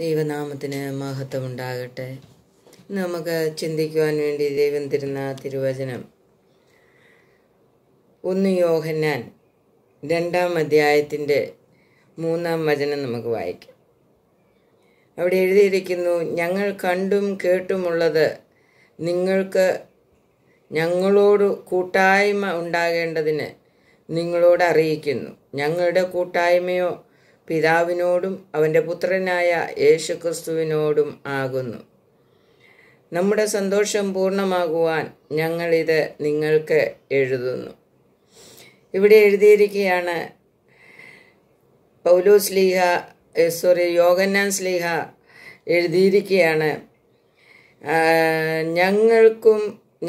ദൈവനാമത്തിന് മഹത്വം ഉണ്ടാകട്ടെ നമുക്ക് ചിന്തിക്കുവാൻ വേണ്ടി ദൈവം തരുന്ന തിരുവചനം ഒന്ന് യോഹന്നാൻ രണ്ടാം അധ്യായത്തിൻ്റെ മൂന്നാം വചനം നമുക്ക് വായിക്കാം അവിടെ എഴുതിയിരിക്കുന്നു ഞങ്ങൾ കണ്ടും കേട്ടുമുള്ളത് നിങ്ങൾക്ക് ഞങ്ങളോട് കൂട്ടായ്മ ഉണ്ടാകേണ്ടതിന് നിങ്ങളോട് അറിയിക്കുന്നു ഞങ്ങളുടെ കൂട്ടായ്മയോ പിതാവിനോടും അവൻ്റെ പുത്രനായ യേശുക്രിസ്തുവിനോടും ആകുന്നു നമ്മുടെ സന്തോഷം പൂർണ്ണമാകുവാൻ ഞങ്ങളിത് നിങ്ങൾക്ക് എഴുതുന്നു ഇവിടെ എഴുതിയിരിക്കുകയാണ് പൗലോസ് ലീഹ സോറി യോഗന്നാൻ സ്ലീഹ എഴുതിയിരിക്കുകയാണ് ഞങ്ങൾക്കും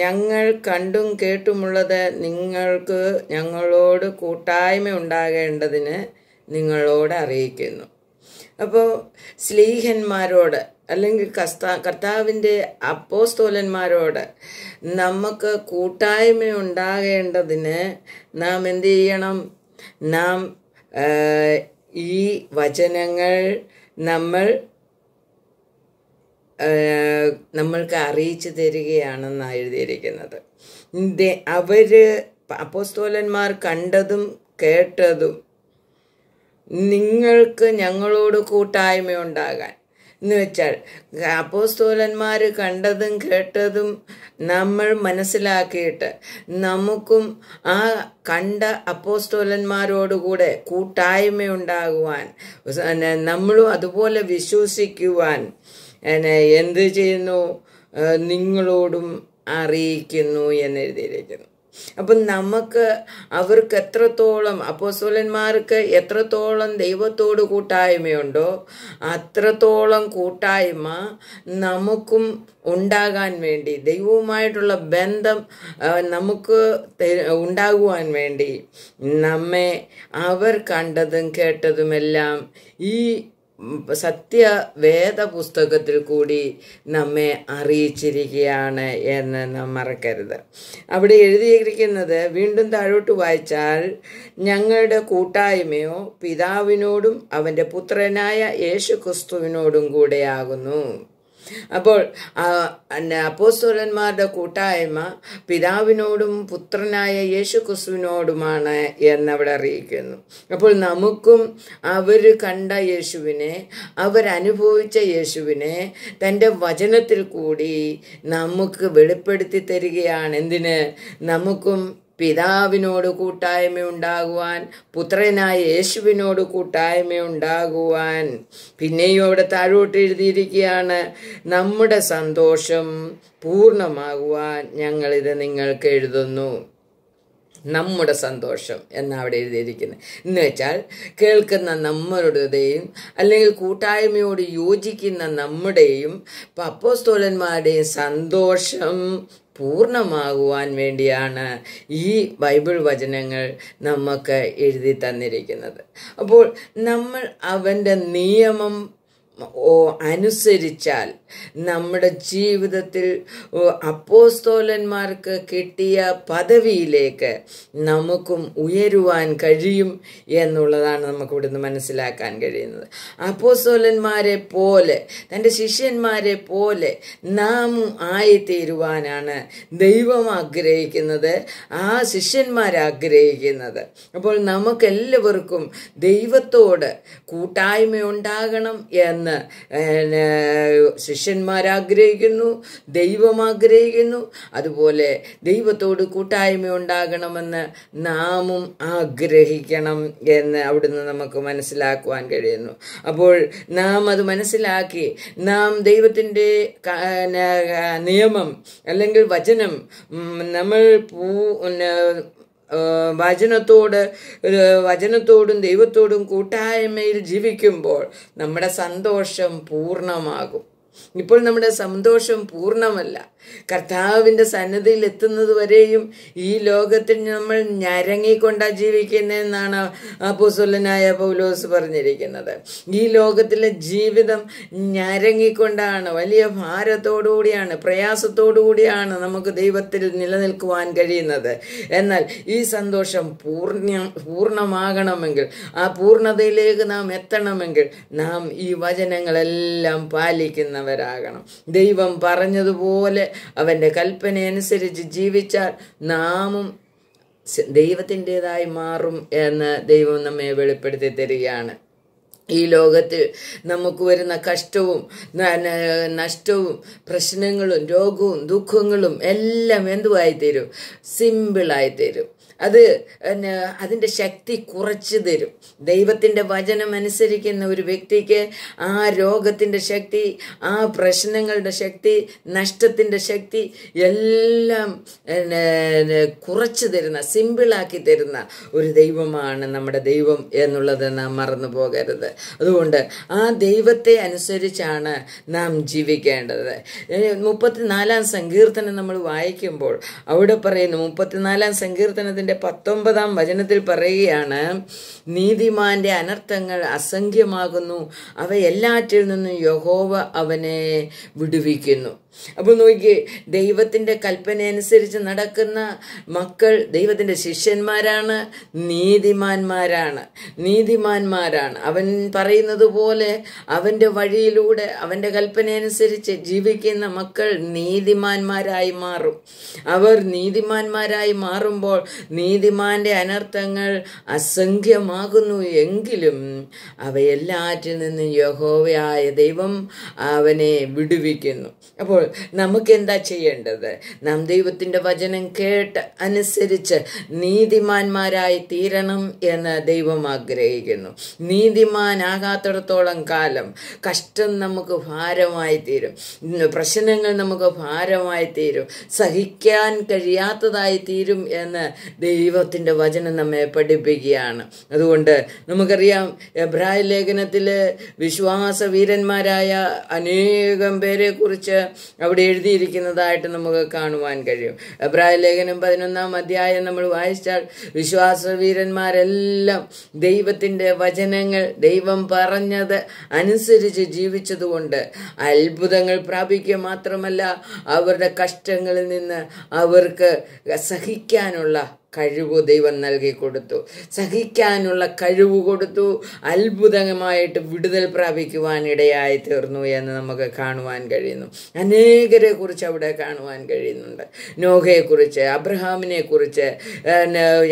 ഞങ്ങൾ കണ്ടും കേട്ടുമുള്ളത് നിങ്ങൾക്ക് ഞങ്ങളോട് കൂട്ടായ്മ ഉണ്ടാകേണ്ടതിന് നിങ്ങളോട് അറിയിക്കുന്നു അപ്പോൾ സ്ലീഹന്മാരോട് അല്ലെങ്കിൽ കസ്താ കർത്താവിൻ്റെ അപ്പോസ്തോലന്മാരോട് നമുക്ക് കൂട്ടായ്മ ഉണ്ടാകേണ്ടതിന് നാം എന്ത് ചെയ്യണം നാം ഈ വചനങ്ങൾ നമ്മൾ നമ്മൾക്ക് അറിയിച്ചു തരികയാണെന്നാണ് എഴുതിയിരിക്കുന്നത് അവർ അപ്പോസ്തോലന്മാർ കണ്ടതും കേട്ടതും നിങ്ങൾക്ക് ഞങ്ങളോട് കൂട്ടായ്മയുണ്ടാകാൻ എന്ന് വെച്ചാൽ അപ്പോസ്തോലന്മാർ കണ്ടതും കേട്ടതും നമ്മൾ മനസ്സിലാക്കിയിട്ട് നമുക്കും ആ കണ്ട അപ്പോസ്തോലന്മാരോടുകൂടെ ഉണ്ടാകുവാൻ നമ്മളും അതുപോലെ വിശ്വസിക്കുവാൻ എന്ത് ചെയ്യുന്നു നിങ്ങളോടും അറിയിക്കുന്നു എന്നെഴുതിയിരിക്കുന്നു അപ്പം നമുക്ക് അവർക്ക് എത്രത്തോളം അപ്പോസോലന്മാർക്ക് എത്രത്തോളം ദൈവത്തോട് കൂട്ടായ്മയുണ്ടോ അത്രത്തോളം കൂട്ടായ്മ നമുക്കും ഉണ്ടാകാൻ വേണ്ടി ദൈവവുമായിട്ടുള്ള ബന്ധം നമുക്ക് ഉണ്ടാകുവാൻ വേണ്ടി നമ്മെ അവർ കണ്ടതും കേട്ടതുമെല്ലാം ഈ സത്യവേദ പുസ്തകത്തിൽ കൂടി നമ്മെ അറിയിച്ചിരിക്കുകയാണ് എന്ന് നാം മറക്കരുത് അവിടെ എഴുതിയിരിക്കുന്നത് വീണ്ടും താഴോട്ട് വായിച്ചാൽ ഞങ്ങളുടെ കൂട്ടായ്മയോ പിതാവിനോടും അവൻ്റെ പുത്രനായ യേശു ക്രിസ്തുവിനോടും കൂടെയാകുന്നു അപ്പോൾ അപ്പോസ്തോലന്മാരുടെ കൂട്ടായ്മ പിതാവിനോടും പുത്രനായ യേശു ക്രിസ്തുവിനോടുമാണ് എന്നവിടെ അറിയിക്കുന്നു അപ്പോൾ നമുക്കും അവർ കണ്ട യേശുവിനെ അവരനുഭവിച്ച യേശുവിനെ തൻ്റെ വചനത്തിൽ കൂടി നമുക്ക് വെളിപ്പെടുത്തി തരികയാണ് എന്തിന് നമുക്കും പിതാവിനോട് ഉണ്ടാകുവാൻ പുത്രനായ യേശുവിനോട് ഉണ്ടാകുവാൻ പിന്നെയും അവിടെ താഴോട്ട് എഴുതിയിരിക്കുകയാണ് നമ്മുടെ സന്തോഷം പൂർണ്ണമാകുവാൻ ഞങ്ങളിത് നിങ്ങൾക്ക് എഴുതുന്നു നമ്മുടെ സന്തോഷം എന്നാണ് അവിടെ എഴുതിയിരിക്കുന്നത് എന്ന് വെച്ചാൽ കേൾക്കുന്ന നമ്മളുടേതയും അല്ലെങ്കിൽ കൂട്ടായ്മയോട് യോജിക്കുന്ന നമ്മുടെയും പപ്പോസ്തോലന്മാരുടെയും സന്തോഷം പൂർണ്ണമാകുവാൻ വേണ്ടിയാണ് ഈ ബൈബിൾ വചനങ്ങൾ നമുക്ക് എഴുതി തന്നിരിക്കുന്നത് അപ്പോൾ നമ്മൾ അവൻ്റെ നിയമം അനുസരിച്ചാൽ നമ്മുടെ ജീവിതത്തിൽ അപ്പോസ്തോലന്മാർക്ക് കിട്ടിയ പദവിയിലേക്ക് നമുക്കും ഉയരുവാൻ കഴിയും എന്നുള്ളതാണ് നമുക്ക് ഇവിടുന്ന് മനസ്സിലാക്കാൻ കഴിയുന്നത് അപ്പോസ്തോലന്മാരെ പോലെ തൻ്റെ ശിഷ്യന്മാരെ പോലെ നാം ആയിത്തീരുവാനാണ് ദൈവം ആഗ്രഹിക്കുന്നത് ആ ശിഷ്യന്മാരാഗ്രഹിക്കുന്നത് അപ്പോൾ നമുക്കെല്ലാവർക്കും ദൈവത്തോട് കൂട്ടായ്മ ഉണ്ടാകണം എന്ന് ശിഷ്യന്മാരാഗ്രഹിക്കുന്നു ദൈവം ആഗ്രഹിക്കുന്നു അതുപോലെ ദൈവത്തോട് കൂട്ടായ്മ ഉണ്ടാകണമെന്ന് നാമും ആഗ്രഹിക്കണം എന്ന് അവിടുന്ന് നമുക്ക് മനസ്സിലാക്കുവാൻ കഴിയുന്നു അപ്പോൾ നാം അത് മനസ്സിലാക്കി നാം ദൈവത്തിൻ്റെ നിയമം അല്ലെങ്കിൽ വചനം നമ്മൾ പൂ വചനത്തോട് വചനത്തോടും ദൈവത്തോടും കൂട്ടായ്മയിൽ ജീവിക്കുമ്പോൾ നമ്മുടെ സന്തോഷം പൂർണ്ണമാകും ഇപ്പോൾ നമ്മുടെ സന്തോഷം പൂർണ്ണമല്ല കർത്താവിൻ്റെ സന്നദ്ധയിൽ എത്തുന്നത് വരെയും ഈ ലോകത്തിൽ നമ്മൾ ഞരങ്ങിക്കൊണ്ടാ ജീവിക്കുന്നതെന്നാണ് അപ്പൂസുലനായ പൗലോസ് പറഞ്ഞിരിക്കുന്നത് ഈ ലോകത്തിലെ ജീവിതം ഞരങ്ങിക്കൊണ്ടാണ് വലിയ ഭാരത്തോടുകൂടിയാണ് പ്രയാസത്തോടുകൂടിയാണ് നമുക്ക് ദൈവത്തിൽ നിലനിൽക്കുവാൻ കഴിയുന്നത് എന്നാൽ ഈ സന്തോഷം പൂർണ്ണ പൂർണ്ണമാകണമെങ്കിൽ ആ പൂർണ്ണതയിലേക്ക് നാം എത്തണമെങ്കിൽ നാം ഈ വചനങ്ങളെല്ലാം പാലിക്കുന്നവരാകണം ദൈവം പറഞ്ഞതുപോലെ അവൻ്റെ കൽപ്പനയനുസരിച്ച് ജീവിച്ചാൽ നാമും ദൈവത്തിൻ്റെതായി മാറും എന്ന് ദൈവം നമ്മെ വെളിപ്പെടുത്തി തരികയാണ് ഈ ലോകത്തിൽ നമുക്ക് വരുന്ന കഷ്ടവും നഷ്ടവും പ്രശ്നങ്ങളും രോഗവും ദുഃഖങ്ങളും എല്ലാം എന്തുമായി തരും സിമ്പിളായി തരും അത് പിന്നെ അതിൻ്റെ ശക്തി കുറച്ച് തരും ദൈവത്തിൻ്റെ വചനം അനുസരിക്കുന്ന ഒരു വ്യക്തിക്ക് ആ രോഗത്തിൻ്റെ ശക്തി ആ പ്രശ്നങ്ങളുടെ ശക്തി നഷ്ടത്തിൻ്റെ ശക്തി എല്ലാം കുറച്ച് തരുന്ന സിമ്പിളാക്കി തരുന്ന ഒരു ദൈവമാണ് നമ്മുടെ ദൈവം എന്നുള്ളത് നാം മറന്നു പോകരുത് അതുകൊണ്ട് ആ ദൈവത്തെ അനുസരിച്ചാണ് നാം ജീവിക്കേണ്ടത് മുപ്പത്തിനാലാം സങ്കീർത്തനം നമ്മൾ വായിക്കുമ്പോൾ അവിടെ പറയുന്നു മുപ്പത്തിനാലാം സങ്കീർത്തനത്തിൻ്റെ അതിൻ്റെ പത്തൊമ്പതാം വചനത്തിൽ പറയുകയാണ് നീതിമാന്റെ അനർത്ഥങ്ങൾ അസംഖ്യമാകുന്നു അവയെല്ലാറ്റിൽ നിന്നും യഹോവ അവനെ വിടുവിക്കുന്നു അപ്പോൾ നോക്കിയേ ദൈവത്തിൻ്റെ കൽപ്പന അനുസരിച്ച് നടക്കുന്ന മക്കൾ ദൈവത്തിൻ്റെ ശിഷ്യന്മാരാണ് നീതിമാന്മാരാണ് നീതിമാന്മാരാണ് അവൻ പറയുന്നത് പോലെ അവൻ്റെ വഴിയിലൂടെ അവൻ്റെ കൽപ്പന അനുസരിച്ച് ജീവിക്കുന്ന മക്കൾ നീതിമാന്മാരായി മാറും അവർ നീതിമാന്മാരായി മാറുമ്പോൾ നീതിമാന്റെ അനർത്ഥങ്ങൾ അസംഖ്യമാകുന്നു എങ്കിലും അവയെല്ലാറ്റിൽ നിന്ന് യഹോവയായ ദൈവം അവനെ വിടുവിക്കുന്നു അപ്പോൾ നമുക്ക് എന്താ ചെയ്യേണ്ടത് നാം ദൈവത്തിൻ്റെ വചനം കേട്ട് അനുസരിച്ച് നീതിമാന്മാരായി തീരണം എന്ന് ദൈവം ആഗ്രഹിക്കുന്നു നീതിമാനാകാത്തിടത്തോളം കാലം കഷ്ടം നമുക്ക് ഭാരമായി തീരും പ്രശ്നങ്ങൾ നമുക്ക് ഭാരമായി തീരും സഹിക്കാൻ കഴിയാത്തതായി തീരും എന്ന് ദൈവത്തിൻ്റെ വചനം നമ്മെ പഠിപ്പിക്കുകയാണ് അതുകൊണ്ട് നമുക്കറിയാം എബ്രാഹിം ലേഖനത്തിൽ വിശ്വാസ വീരന്മാരായ അനേകം പേരെക്കുറിച്ച് അവിടെ എഴുതിയിരിക്കുന്നതായിട്ട് നമുക്ക് കാണുവാൻ കഴിയും എബ്രായ ലേഖനം പതിനൊന്നാം അധ്യായം നമ്മൾ വായിച്ചാൽ വിശ്വാസവീരന്മാരെല്ലാം ദൈവത്തിൻ്റെ വചനങ്ങൾ ദൈവം പറഞ്ഞത് അനുസരിച്ച് ജീവിച്ചതുകൊണ്ട് അത്ഭുതങ്ങൾ പ്രാപിക്കുക മാത്രമല്ല അവരുടെ കഷ്ടങ്ങളിൽ നിന്ന് അവർക്ക് സഹിക്കാനുള്ള കഴിവ് ദൈവം നൽകി കൊടുത്തു സഹിക്കാനുള്ള കഴിവ് കൊടുത്തു അത്ഭുതമായിട്ട് വിടുതൽ പ്രാപിക്കുവാൻ ഇടയായി തീർന്നു എന്ന് നമുക്ക് കാണുവാൻ കഴിയുന്നു അനേകരെ കുറിച്ച് അവിടെ കാണുവാൻ കഴിയുന്നുണ്ട് നോഹയെക്കുറിച്ച് അബ്രഹാമിനെ കുറിച്ച്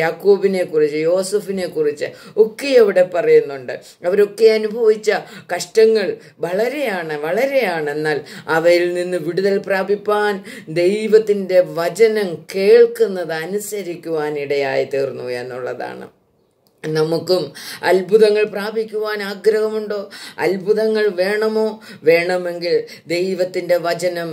യാക്കൂബിനെ കുറിച്ച് യോസഫിനെ കുറിച്ച് ഒക്കെ അവിടെ പറയുന്നുണ്ട് അവരൊക്കെ അനുഭവിച്ച കഷ്ടങ്ങൾ വളരെയാണ് വളരെയാണ് എന്നാൽ അവയിൽ നിന്ന് വിടുതൽ പ്രാപിപ്പാൻ ദൈവത്തിൻ്റെ വചനം കേൾക്കുന്നത് അനുസരിക്കുവാൻ വരുവാനിടയായി തീർന്നു എന്നുള്ളതാണ് നമുക്കും അത്ഭുതങ്ങൾ പ്രാപിക്കുവാൻ ആഗ്രഹമുണ്ടോ അത്ഭുതങ്ങൾ വേണമോ വേണമെങ്കിൽ ദൈവത്തിൻ്റെ വചനം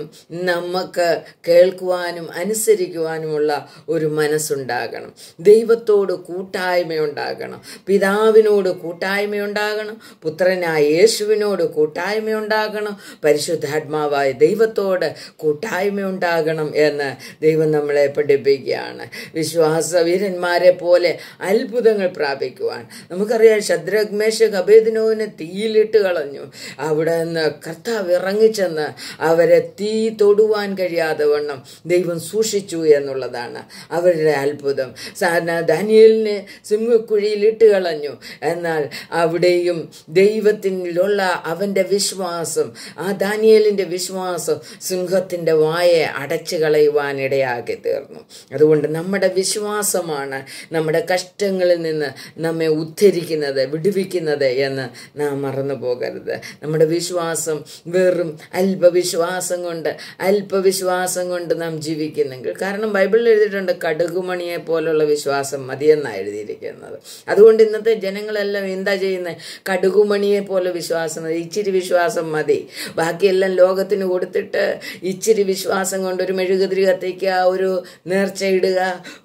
നമുക്ക് കേൾക്കുവാനും അനുസരിക്കുവാനുമുള്ള ഒരു മനസ്സുണ്ടാകണം ദൈവത്തോട് കൂട്ടായ്മയുണ്ടാകണം പിതാവിനോട് കൂട്ടായ്മയുണ്ടാകണം പുത്രനായ യേശുവിനോട് കൂട്ടായ്മയുണ്ടാകണം പരിശുദ്ധാത്മാവായ ദൈവത്തോട് കൂട്ടായ്മയുണ്ടാകണം എന്ന് ദൈവം നമ്മളെ പഠിപ്പിക്കുകയാണ് വിശ്വാസവീരന്മാരെ പോലെ അത്ഭുതങ്ങൾ പ്രാപിക്കും സ്ഥാപിക്കുവാൻ നമുക്കറിയാം ശദ്രഗ്മേശ കബേദിനോവിനെ തീയിലിട്ട് കളഞ്ഞു അവിടെ നിന്ന് കർത്താവ് ഇറങ്ങിച്ചെന്ന് അവരെ തീ തൊടുവാൻ കഴിയാതെ വണ്ണം ദൈവം സൂക്ഷിച്ചു എന്നുള്ളതാണ് അവരുടെ അത്ഭുതം സാധാരണ ദാനിയലിനെ സിംഹക്കുഴിയിലിട്ട് കളഞ്ഞു എന്നാൽ അവിടെയും ദൈവത്തിലുള്ള അവൻ്റെ വിശ്വാസം ആ ധാനിയലിൻ്റെ വിശ്വാസം സിംഹത്തിൻ്റെ വായെ അടച്ചു കളയുവാനിടയാക്കി തീർന്നു അതുകൊണ്ട് നമ്മുടെ വിശ്വാസമാണ് നമ്മുടെ കഷ്ടങ്ങളിൽ നിന്ന് നമ്മെ ഉദ്ധരിക്കുന്നത് വിടുവിക്കുന്നത് എന്ന് നാം മറന്നു പോകരുത് നമ്മുടെ വിശ്വാസം വെറും അല്പവിശ്വാസം കൊണ്ട് അല്പവിശ്വാസം കൊണ്ട് നാം ജീവിക്കുന്നെങ്കിൽ കാരണം ബൈബിളിൽ എഴുതിയിട്ടുണ്ട് കടുകുമണിയെ പോലുള്ള വിശ്വാസം മതിയെന്നാണ് എഴുതിയിരിക്കുന്നത് അതുകൊണ്ട് ഇന്നത്തെ ജനങ്ങളെല്ലാം എന്താ ചെയ്യുന്നത് കടുകുമണിയെ പോലെ വിശ്വാസം മതി ഇച്ചിരി വിശ്വാസം മതി ബാക്കിയെല്ലാം ലോകത്തിന് കൊടുത്തിട്ട് ഇച്ചിരി വിശ്വാസം കൊണ്ട് ഒരു മെഴുകുതിരി കത്തിക്കുക ഒരു നേർച്ചയിടുക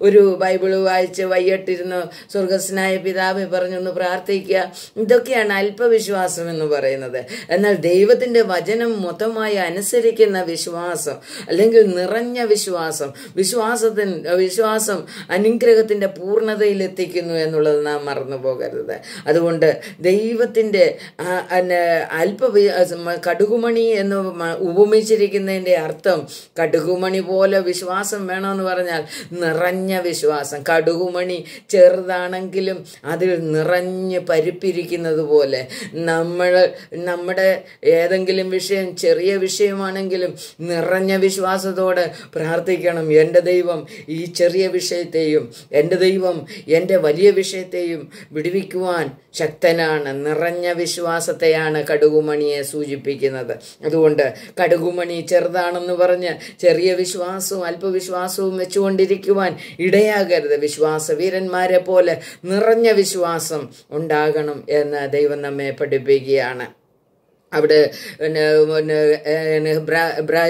ഒരു ബൈബിൾ വായിച്ച് വൈകിട്ടിരുന്ന് സ്വർഗസ്നായ ദയാലുവായ പിതാവെ പറഞ്ഞൊന്ന് പ്രാർത്ഥിക്കുക ഇതൊക്കെയാണ് അല്പവിശ്വാസം എന്ന് പറയുന്നത് എന്നാൽ ദൈവത്തിന്റെ വചനം മൊത്തമായി അനുസരിക്കുന്ന വിശ്വാസം അല്ലെങ്കിൽ നിറഞ്ഞ വിശ്വാസം വിശ്വാസത്തിൻ വിശ്വാസം അനുഗ്രഹത്തിന്റെ പൂർണ്ണതയിൽ എത്തിക്കുന്നു എന്നുള്ളത് നാം മറന്നു പോകരുത് അതുകൊണ്ട് ദൈവത്തിന്റെ അല്പ കടുകുമണി എന്ന് ഉപമിച്ചിരിക്കുന്നതിന്റെ അർത്ഥം കടുകുമണി പോലെ വിശ്വാസം വേണമെന്ന് പറഞ്ഞാൽ നിറഞ്ഞ വിശ്വാസം കടുകുമണി ചെറുതാണെങ്കിലും ഹൃദയം അതിൽ നിറഞ്ഞ് പരിപ്പിരിക്കുന്നത് പോലെ നമ്മൾ നമ്മുടെ ഏതെങ്കിലും വിഷയം ചെറിയ വിഷയമാണെങ്കിലും നിറഞ്ഞ വിശ്വാസത്തോടെ പ്രാർത്ഥിക്കണം എൻ്റെ ദൈവം ഈ ചെറിയ വിഷയത്തെയും എൻ്റെ ദൈവം എൻ്റെ വലിയ വിഷയത്തെയും വിടുവിക്കുവാൻ ശക്തനാണ് നിറഞ്ഞ വിശ്വാസത്തെയാണ് കടുകുമണിയെ സൂചിപ്പിക്കുന്നത് അതുകൊണ്ട് കടുകുമണി ചെറുതാണെന്ന് പറഞ്ഞ് ചെറിയ വിശ്വാസവും അല്പവിശ്വാസവും വെച്ചുകൊണ്ടിരിക്കുവാൻ ഇടയാകരുത് വിശ്വാസവീരന്മാരെ പോലെ നിറ നിറഞ്ഞ വിശ്വാസം ഉണ്ടാകണം എന്ന് ദൈവം നമ്മെ പഠിപ്പിക്കുകയാണ് അവിടെ പിന്നെ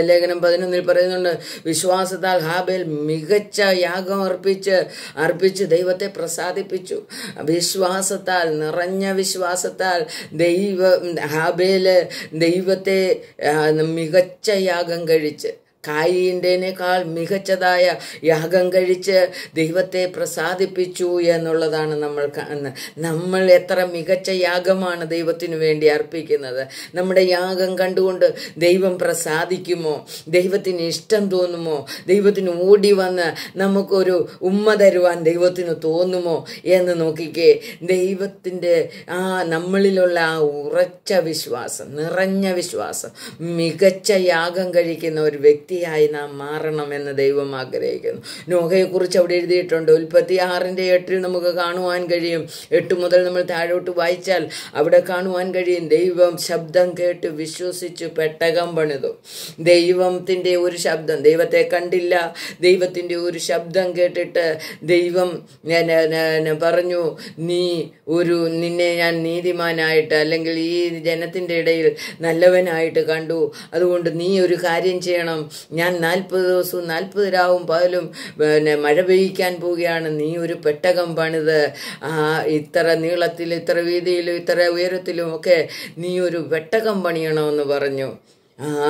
ലേഖനം പതിനൊന്നിൽ പറയുന്നുണ്ട് വിശ്വാസത്താൽ ഹാബേൽ മികച്ച യാഗം അർപ്പിച്ച് അർപ്പിച്ച് ദൈവത്തെ പ്രസാദിപ്പിച്ചു വിശ്വാസത്താൽ നിറഞ്ഞ വിശ്വാസത്താൽ ദൈവ ഹാബേല് ദൈവത്തെ മികച്ച യാഗം കഴിച്ച് കായിൻ്റെനേക്കാൾ മികച്ചതായ യാഗം കഴിച്ച് ദൈവത്തെ പ്രസാദിപ്പിച്ചു എന്നുള്ളതാണ് നമ്മൾ നമ്മൾ എത്ര മികച്ച യാഗമാണ് ദൈവത്തിനു വേണ്ടി അർപ്പിക്കുന്നത് നമ്മുടെ യാഗം കണ്ടുകൊണ്ട് ദൈവം പ്രസാദിക്കുമോ ദൈവത്തിന് ഇഷ്ടം തോന്നുമോ ദൈവത്തിന് ഓടി വന്ന് നമുക്കൊരു ഉമ്മ തരുവാൻ ദൈവത്തിന് തോന്നുമോ എന്ന് നോക്കിക്കേ ദൈവത്തിൻ്റെ ആ നമ്മളിലുള്ള ആ ഉറച്ച വിശ്വാസം നിറഞ്ഞ വിശ്വാസം മികച്ച യാഗം കഴിക്കുന്ന ഒരു വ്യക്തി വ്യക്തിയായി നാം മാറണമെന്ന് ദൈവം ആഗ്രഹിക്കുന്നു നോഹയെക്കുറിച്ച് അവിടെ എഴുതിയിട്ടുണ്ട് ഉൽപ്പത്തി ആറിൻ്റെ എട്ടിൽ നമുക്ക് കാണുവാൻ കഴിയും എട്ട് മുതൽ നമ്മൾ താഴോട്ട് വായിച്ചാൽ അവിടെ കാണുവാൻ കഴിയും ദൈവം ശബ്ദം കേട്ട് വിശ്വസിച്ചു പെട്ടകം പണിതു ദൈവത്തിൻ്റെ ഒരു ശബ്ദം ദൈവത്തെ കണ്ടില്ല ദൈവത്തിൻ്റെ ഒരു ശബ്ദം കേട്ടിട്ട് ദൈവം ഞാൻ പറഞ്ഞു നീ ഒരു നിന്നെ ഞാൻ നീതിമാനായിട്ട് അല്ലെങ്കിൽ ഈ ജനത്തിൻ്റെ ഇടയിൽ നല്ലവനായിട്ട് കണ്ടു അതുകൊണ്ട് നീ ഒരു കാര്യം ചെയ്യണം ഞാൻ നാൽപ്പത് ദിവസവും നാൽപ്പത് രാവും പകലും പിന്നെ മഴ പെയ്യിക്കാൻ പോവുകയാണ് നീ ഒരു പെട്ടകം പണിത് ആ ഇത്ര നീളത്തിൽ ഇത്ര വീതിയിലും ഇത്ര ഉയരത്തിലും ഒക്കെ നീ ഒരു പെട്ടകം പണിയണമെന്ന് പറഞ്ഞു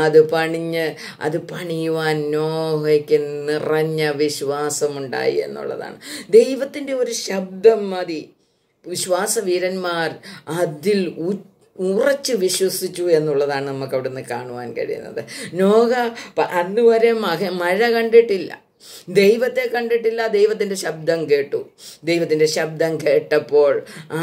അത് പണിഞ്ഞ് അത് പണിയുവാൻ നോഹയ്ക്ക് നിറഞ്ഞ വിശ്വാസമുണ്ടായി എന്നുള്ളതാണ് ദൈവത്തിൻ്റെ ഒരു ശബ്ദം മതി വിശ്വാസവീരന്മാർ അതിൽ ഉച്ച ഉറച്ചു വിശ്വസിച്ചു എന്നുള്ളതാണ് നമുക്ക് അവിടുന്ന് കാണുവാൻ കഴിയുന്നത് നോഹ അന്നുവരെ മഴ കണ്ടിട്ടില്ല ദൈവത്തെ കണ്ടിട്ടില്ല ദൈവത്തിൻ്റെ ശബ്ദം കേട്ടു ദൈവത്തിൻ്റെ ശബ്ദം കേട്ടപ്പോൾ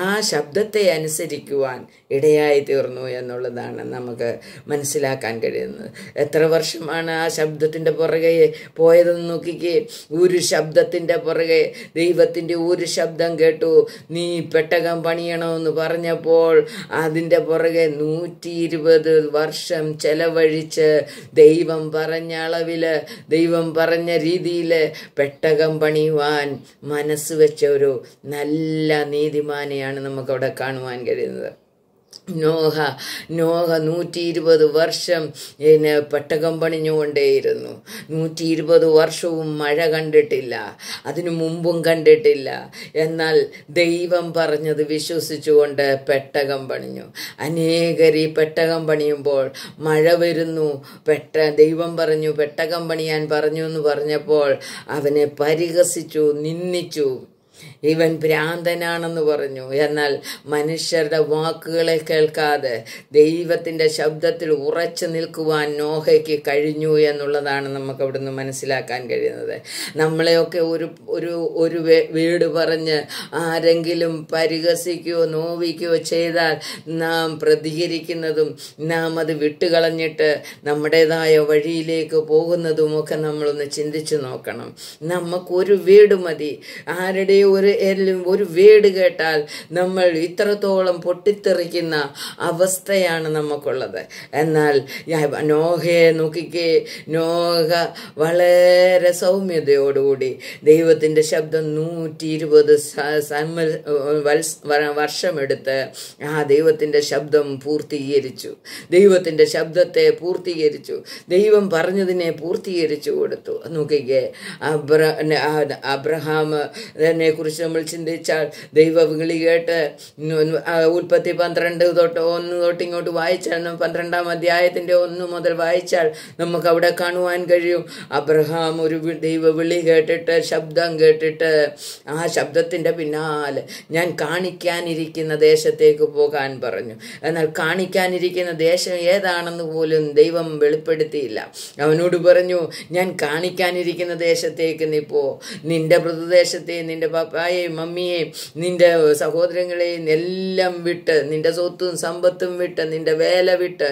ആ ശബ്ദത്തെ അനുസരിക്കുവാൻ ഇടയായി തീർന്നു എന്നുള്ളതാണ് നമുക്ക് മനസ്സിലാക്കാൻ കഴിയുന്നത് എത്ര വർഷമാണ് ആ ശബ്ദത്തിൻ്റെ പുറകെ പോയതെന്ന് നോക്കിക്കേ ഒരു ശബ്ദത്തിൻ്റെ പുറകെ ദൈവത്തിൻ്റെ ഒരു ശബ്ദം കേട്ടു നീ പെട്ടകം പണിയണമെന്ന് പറഞ്ഞപ്പോൾ അതിൻ്റെ പുറകെ നൂറ്റി ഇരുപത് വർഷം ചെലവഴിച്ച് ദൈവം പറഞ്ഞ അളവിൽ ദൈവം പറഞ്ഞ രീതി രീതിയിൽ പെട്ടകം പണിയുവാൻ മനസ്സ് വെച്ച ഒരു നല്ല നീതിമാനെയാണ് നമുക്കവിടെ കാണുവാൻ കഴിയുന്നത് നോഹ നോഹ നൂറ്റി ഇരുപത് വർഷം പിന്നെ പെട്ടകം പണിഞ്ഞുകൊണ്ടേയിരുന്നു നൂറ്റി ഇരുപത് വർഷവും മഴ കണ്ടിട്ടില്ല അതിനു മുമ്പും കണ്ടിട്ടില്ല എന്നാൽ ദൈവം പറഞ്ഞത് വിശ്വസിച്ചുകൊണ്ട് പെട്ടകം പണിഞ്ഞു അനേകർ ഈ പെട്ടകം പണിയുമ്പോൾ മഴ വരുന്നു പെട്ട ദൈവം പറഞ്ഞു പെട്ടകം പണിയാൻ പറഞ്ഞു എന്ന് പറഞ്ഞപ്പോൾ അവനെ പരിഹസിച്ചു നിന്ദിച്ചു ഇവൻ ഭ്രാന്തനാണെന്ന് പറഞ്ഞു എന്നാൽ മനുഷ്യരുടെ വാക്കുകളെ കേൾക്കാതെ ദൈവത്തിൻ്റെ ശബ്ദത്തിൽ ഉറച്ചു നിൽക്കുവാൻ നോഹയ്ക്ക് കഴിഞ്ഞു എന്നുള്ളതാണ് നമുക്ക് അവിടുന്ന് മനസ്സിലാക്കാൻ കഴിയുന്നത് നമ്മളെയൊക്കെ ഒരു ഒരു ഒരു വീട് പറഞ്ഞ് ആരെങ്കിലും പരിഹസിക്കുകയോ നോവിക്കുകയോ ചെയ്താൽ നാം പ്രതികരിക്കുന്നതും നാം അത് വിട്ടുകളഞ്ഞിട്ട് നമ്മുടേതായ വഴിയിലേക്ക് പോകുന്നതുമൊക്കെ നമ്മളൊന്ന് ചിന്തിച്ചു നോക്കണം നമുക്കൊരു വീട് മതി ആരുടെയും ഒരു എല്ലാം ഒരു വീട് കേട്ടാൽ നമ്മൾ ഇത്രത്തോളം പൊട്ടിത്തെറിക്കുന്ന അവസ്ഥയാണ് നമുക്കുള്ളത് എന്നാൽ നോഹയെ നോക്കിക്കേ നോഹ വളരെ സൗമ്യതയോടുകൂടി ദൈവത്തിൻ്റെ ശബ്ദം നൂറ്റി ഇരുപത് വർഷമെടുത്ത് ആ ദൈവത്തിൻ്റെ ശബ്ദം പൂർത്തീകരിച്ചു ദൈവത്തിൻ്റെ ശബ്ദത്തെ പൂർത്തീകരിച്ചു ദൈവം പറഞ്ഞതിനെ പൂർത്തീകരിച്ചു കൊടുത്തു നോക്കിക്കേ അബ്ര അബ്രഹാമിനെ കുറിച്ച് കുറിച്ച് നമ്മൾ ചിന്തിച്ചാൽ ദൈവവിളി കേട്ട് ഉൽപ്പത്തി പന്ത്രണ്ട് തൊട്ട് ഒന്ന് തൊട്ട് ഇങ്ങോട്ട് വായിച്ചാൽ പന്ത്രണ്ടാം അധ്യായത്തിൻ്റെ ഒന്ന് മുതൽ വായിച്ചാൽ നമുക്ക് അവിടെ കാണുവാൻ കഴിയും അബ്രഹാം ഒരു ദൈവവിളി കേട്ടിട്ട് ശബ്ദം കേട്ടിട്ട് ആ ശബ്ദത്തിൻ്റെ പിന്നാലെ ഞാൻ കാണിക്കാനിരിക്കുന്ന ദേശത്തേക്ക് പോകാൻ പറഞ്ഞു എന്നാൽ കാണിക്കാനിരിക്കുന്ന ദേശം ഏതാണെന്ന് പോലും ദൈവം വെളിപ്പെടുത്തിയില്ല അവനോട് പറഞ്ഞു ഞാൻ കാണിക്കാനിരിക്കുന്ന ദേശത്തേക്ക് നീ പോ നിന്റെ മൃതദേശത്തെയും നിന്റെ പാപ്പ തായെയും മമ്മിയെയും നിന്റെ സഹോദരങ്ങളെയും എല്ലാം വിട്ട് നിന്റെ സ്വത്തും സമ്പത്തും വിട്ട് നിന്റെ വേല വിട്ട്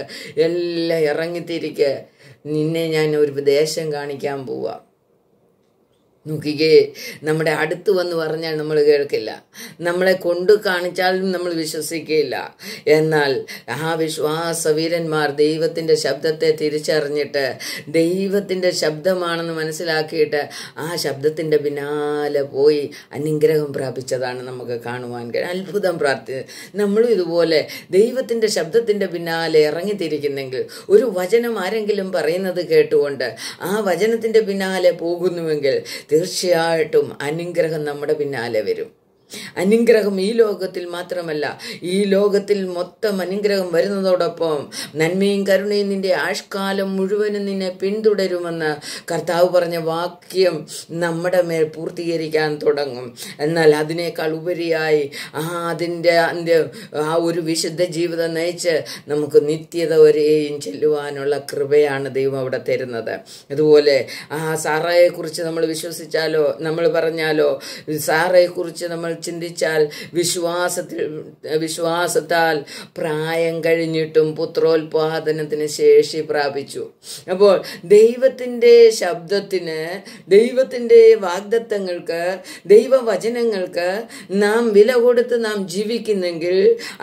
എല്ലാം ഇറങ്ങിത്തിരിക്കെ നിന്നെ ഞാൻ ഒരു ദേശം കാണിക്കാൻ പോവാം നോക്കിക്കേ നമ്മുടെ അടുത്ത് വന്ന് പറഞ്ഞാൽ നമ്മൾ കേൾക്കില്ല നമ്മളെ കൊണ്ട് കാണിച്ചാലും നമ്മൾ വിശ്വസിക്കുകയില്ല എന്നാൽ ആ വിശ്വാസവീരന്മാർ ദൈവത്തിൻ്റെ ശബ്ദത്തെ തിരിച്ചറിഞ്ഞിട്ട് ദൈവത്തിൻ്റെ ശബ്ദമാണെന്ന് മനസ്സിലാക്കിയിട്ട് ആ ശബ്ദത്തിൻ്റെ പിന്നാലെ പോയി അനുഗ്രഹം പ്രാപിച്ചതാണ് നമുക്ക് കാണുവാൻ കഴിയും അത്ഭുതം പ്രാർത്ഥി നമ്മളും ഇതുപോലെ ദൈവത്തിൻ്റെ ശബ്ദത്തിൻ്റെ പിന്നാലെ ഇറങ്ങിത്തിരിക്കുന്നെങ്കിൽ ഒരു വചനം ആരെങ്കിലും പറയുന്നത് കേട്ടുകൊണ്ട് ആ വചനത്തിൻ്റെ പിന്നാലെ പോകുന്നുവെങ്കിൽ തീർച്ചയായിട്ടും അനുഗ്രഹം നമ്മുടെ പിന്നാലെ വരും അനുഗ്രഹം ഈ ലോകത്തിൽ മാത്രമല്ല ഈ ലോകത്തിൽ മൊത്തം അനുഗ്രഹം വരുന്നതോടൊപ്പം നന്മയും കരുണയും നിന്റെ ആഷ്കാലം മുഴുവനും നിന്നെ പിന്തുടരുമെന്ന് കർത്താവ് പറഞ്ഞ വാക്യം നമ്മുടെ മേൽ പൂർത്തീകരിക്കാൻ തുടങ്ങും എന്നാൽ അതിനേക്കാൾ ഉപരിയായി ആ അതിൻ്റെ ആ ഒരു വിശുദ്ധ ജീവിതം നയിച്ച് നമുക്ക് നിത്യത വരെയും ചെല്ലുവാനുള്ള കൃപയാണ് ദൈവം അവിടെ തരുന്നത് അതുപോലെ ആ സാറയെക്കുറിച്ച് നമ്മൾ വിശ്വസിച്ചാലോ നമ്മൾ പറഞ്ഞാലോ സാറയെക്കുറിച്ച് നമ്മൾ ചിന്തിച്ചാൽ വിശ്വാസത്തിൽ വിശ്വാസത്താൽ പ്രായം കഴിഞ്ഞിട്ടും പുത്രോത്പാദനത്തിന് ശേഷി പ്രാപിച്ചു അപ്പോൾ ദൈവത്തിൻ്റെ ശബ്ദത്തിന് ദൈവത്തിൻ്റെ വാഗ്ദത്തങ്ങൾക്ക് ദൈവവചനങ്ങൾക്ക് നാം വില കൊടുത്ത് നാം ജീവിക്കുന്നെങ്കിൽ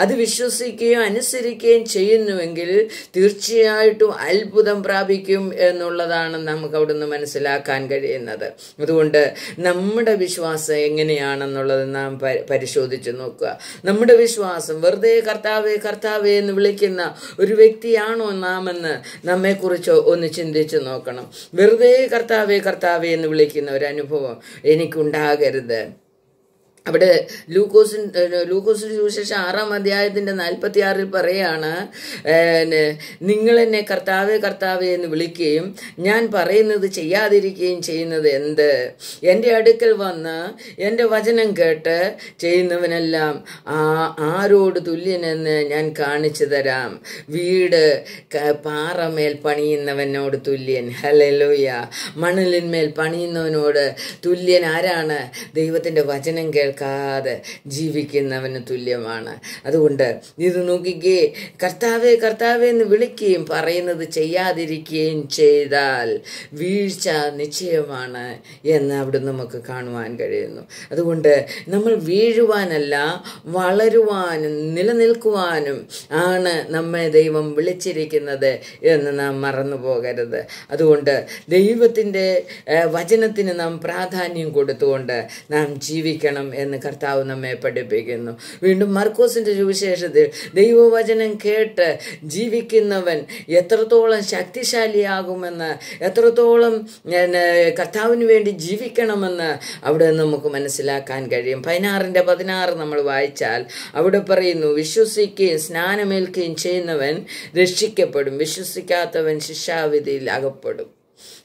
അത് വിശ്വസിക്കുകയും അനുസരിക്കുകയും ചെയ്യുന്നുവെങ്കിൽ തീർച്ചയായിട്ടും അത്ഭുതം പ്രാപിക്കും എന്നുള്ളതാണ് നമുക്ക് അവിടുന്ന് മനസ്സിലാക്കാൻ കഴിയുന്നത് അതുകൊണ്ട് നമ്മുടെ വിശ്വാസം എങ്ങനെയാണെന്നുള്ളത് നാം നാം പരിശോധിച്ചു നോക്കുക നമ്മുടെ വിശ്വാസം വെറുതെ കർത്താവേ കർത്താവേ എന്ന് വിളിക്കുന്ന ഒരു വ്യക്തിയാണോ നാം നാമെന്ന് നമ്മെക്കുറിച്ച് ഒന്ന് ചിന്തിച്ചു നോക്കണം വെറുതെ കർത്താവേ കർത്താവേ എന്ന് വിളിക്കുന്ന ഒരു അനുഭവം എനിക്കുണ്ടാകരുത് അവിടെ ലൂക്കോസിൻ ലൂക്കോസിന് സുവിശേഷം ആറാം അധ്യായത്തിൻ്റെ നാൽപ്പത്തി ആറിൽ പറയാണ് നിങ്ങൾ എന്നെ കർത്താവേ കർത്താവേ എന്ന് വിളിക്കുകയും ഞാൻ പറയുന്നത് ചെയ്യാതിരിക്കുകയും ചെയ്യുന്നത് എന്ത് എൻ്റെ അടുക്കൽ വന്ന് എൻ്റെ വചനം കേട്ട് ചെയ്യുന്നവനെല്ലാം ആ ആരോട് തുല്യനെന്ന് ഞാൻ കാണിച്ചു തരാം വീട് പാറമേൽ പണിയുന്നവനോട് തുല്യൻ ഹലലോയ മണലിന്മേൽ പണിയുന്നവനോട് തുല്യൻ ആരാണ് ദൈവത്തിൻ്റെ വചനം കേൾ കേൾക്കാതെ ജീവിക്കുന്നവന് തുല്യമാണ് അതുകൊണ്ട് ഇത് നോക്കിക്കേ കർത്താവെ കർത്താവെ എന്ന് വിളിക്കുകയും പറയുന്നത് ചെയ്യാതിരിക്കുകയും ചെയ്താൽ വീഴ്ച നിശ്ചയമാണ് എന്ന് അവിടെ നമുക്ക് കാണുവാൻ കഴിയുന്നു അതുകൊണ്ട് നമ്മൾ വീഴുവാനല്ല വളരുവാനും നിലനിൽക്കുവാനും ആണ് നമ്മെ ദൈവം വിളിച്ചിരിക്കുന്നത് എന്ന് നാം മറന്നു പോകരുത് അതുകൊണ്ട് ദൈവത്തിൻ്റെ വചനത്തിന് നാം പ്രാധാന്യം കൊടുത്തുകൊണ്ട് നാം ജീവിക്കണം എന്ന് കർത്താവ് നമ്മെ പഠിപ്പിക്കുന്നു വീണ്ടും മർക്കോസിന്റെ സുവിശേഷത്തിൽ ദൈവവചനം കേട്ട് ജീവിക്കുന്നവൻ എത്രത്തോളം ശക്തിശാലിയാകുമെന്ന് എത്രത്തോളം കർത്താവിന് വേണ്ടി ജീവിക്കണമെന്ന് അവിടെ നമുക്ക് മനസ്സിലാക്കാൻ കഴിയും പതിനാറിൻ്റെ പതിനാറ് നമ്മൾ വായിച്ചാൽ അവിടെ പറയുന്നു വിശ്വസിക്കുകയും സ്നാനമേൽക്കുകയും ചെയ്യുന്നവൻ രക്ഷിക്കപ്പെടും വിശ്വസിക്കാത്തവൻ ശിക്ഷാവിധിയിൽ അകപ്പെടും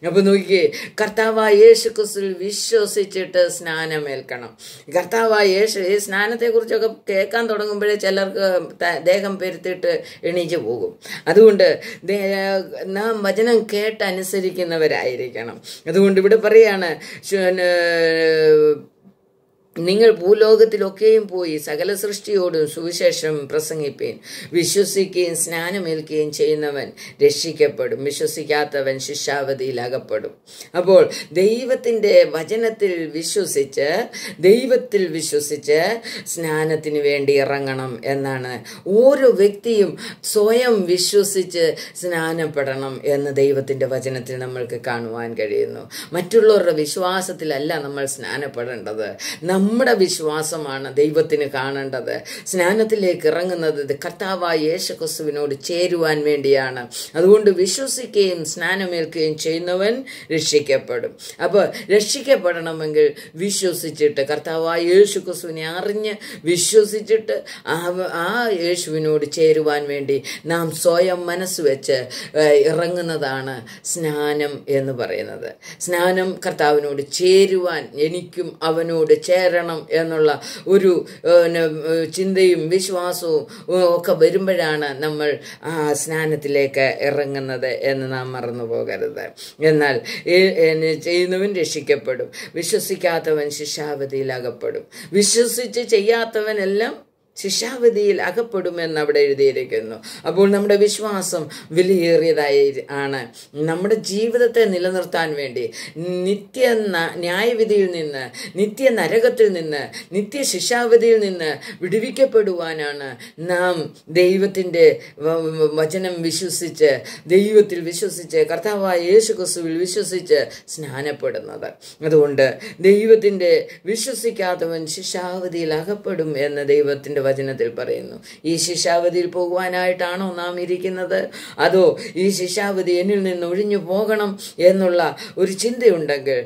അപ്പൊ നോക്കിക്കേ കർത്താവായ യേശു ക്രിസ്തുവിൽ വിശ്വസിച്ചിട്ട് സ്നാനമേൽക്കണം കർത്താവായ യേശു ഈ സ്നാനത്തെക്കുറിച്ചൊക്കെ കേൾക്കാൻ തുടങ്ങുമ്പോഴേ ചിലർക്ക് ദേഹം പെരുത്തിട്ട് എണീച്ചു പോകും അതുകൊണ്ട് നാം വചനം കേട്ടനുസരിക്കുന്നവരായിരിക്കണം അതുകൊണ്ട് ഇവിടെ പറയാണ് നിങ്ങൾ ഭൂലോകത്തിലൊക്കെയും പോയി സകല സൃഷ്ടിയോടും സുവിശേഷം പ്രസംഗിപ്പീൻ വിശ്വസിക്കുകയും സ്നാനമേൽക്കുകയും ചെയ്യുന്നവൻ രക്ഷിക്കപ്പെടും വിശ്വസിക്കാത്തവൻ ശിക്ഷാവധിയിലകപ്പെടും അപ്പോൾ ദൈവത്തിൻ്റെ വചനത്തിൽ വിശ്വസിച്ച് ദൈവത്തിൽ വിശ്വസിച്ച് സ്നാനത്തിന് വേണ്ടി ഇറങ്ങണം എന്നാണ് ഓരോ വ്യക്തിയും സ്വയം വിശ്വസിച്ച് സ്നാനപ്പെടണം എന്ന് ദൈവത്തിൻ്റെ വചനത്തിൽ നമ്മൾക്ക് കാണുവാൻ കഴിയുന്നു മറ്റുള്ളവരുടെ വിശ്വാസത്തിലല്ല നമ്മൾ സ്നാനപ്പെടേണ്ടത് നമ്മൾ നമ്മുടെ വിശ്വാസമാണ് ദൈവത്തിന് കാണേണ്ടത് സ്നാനത്തിലേക്ക് ഇറങ്ങുന്നത് കർത്താവായ യേശുക്രിസ്തുവിനോട് ചേരുവാൻ വേണ്ടിയാണ് അതുകൊണ്ട് വിശ്വസിക്കുകയും സ്നാനമേൽക്കുകയും ചെയ്യുന്നവൻ രക്ഷിക്കപ്പെടും അപ്പോൾ രക്ഷിക്കപ്പെടണമെങ്കിൽ വിശ്വസിച്ചിട്ട് കർത്താവായ യേശുക്രിസ്തുവിനെ അറിഞ്ഞ് വിശ്വസിച്ചിട്ട് ആ യേശുവിനോട് ചേരുവാൻ വേണ്ടി നാം സ്വയം മനസ്സ് വെച്ച് ഇറങ്ങുന്നതാണ് സ്നാനം എന്ന് പറയുന്നത് സ്നാനം കർത്താവിനോട് ചേരുവാൻ എനിക്കും അവനോട് ചേര തരണം എന്നുള്ള ഒരു ചിന്തയും വിശ്വാസവും ഒക്കെ വരുമ്പോഴാണ് നമ്മൾ സ്നാനത്തിലേക്ക് ഇറങ്ങുന്നത് എന്ന് നാം മറന്നു പോകരുത് എന്നാൽ ചെയ്യുന്നവൻ രക്ഷിക്കപ്പെടും വിശ്വസിക്കാത്തവൻ ശിക്ഷാവധിയിലകപ്പെടും വിശ്വസിച്ച് ചെയ്യാത്തവനെല്ലാം ശിശാവതിയിൽ അകപ്പെടുമെന്ന് അവിടെ എഴുതിയിരിക്കുന്നു അപ്പോൾ നമ്മുടെ വിശ്വാസം വിലയേറിയതായി ആണ് നമ്മുടെ ജീവിതത്തെ നിലനിർത്താൻ വേണ്ടി നിത്യ ന്യായവിധിയിൽ നിന്ന് നിത്യ നരകത്തിൽ നിന്ന് നിത്യ ശിശാവതിയിൽ നിന്ന് വിടുവിക്കപ്പെടുവാനാണ് നാം ദൈവത്തിൻ്റെ വചനം വിശ്വസിച്ച് ദൈവത്തിൽ വിശ്വസിച്ച് കർത്താവായ യേശു ക്രിസ്തുവിൽ വിശ്വസിച്ച് സ്നാനപ്പെടുന്നത് അതുകൊണ്ട് ദൈവത്തിൻ്റെ വിശ്വസിക്കാത്തവൻ ശിശാവതിയിൽ അകപ്പെടും എന്ന ദൈവത്തിൻ്റെ വചനത്തിൽ പറയുന്നു ഈ ശിഷ്യാവധിയിൽ പോകുവാനായിട്ടാണോ നാം ഇരിക്കുന്നത് അതോ ഈ ശിഷ്യാവധി എന്നിൽ നിന്ന് ഒഴിഞ്ഞു പോകണം എന്നുള്ള ഒരു ചിന്തയുണ്ടെങ്കിൽ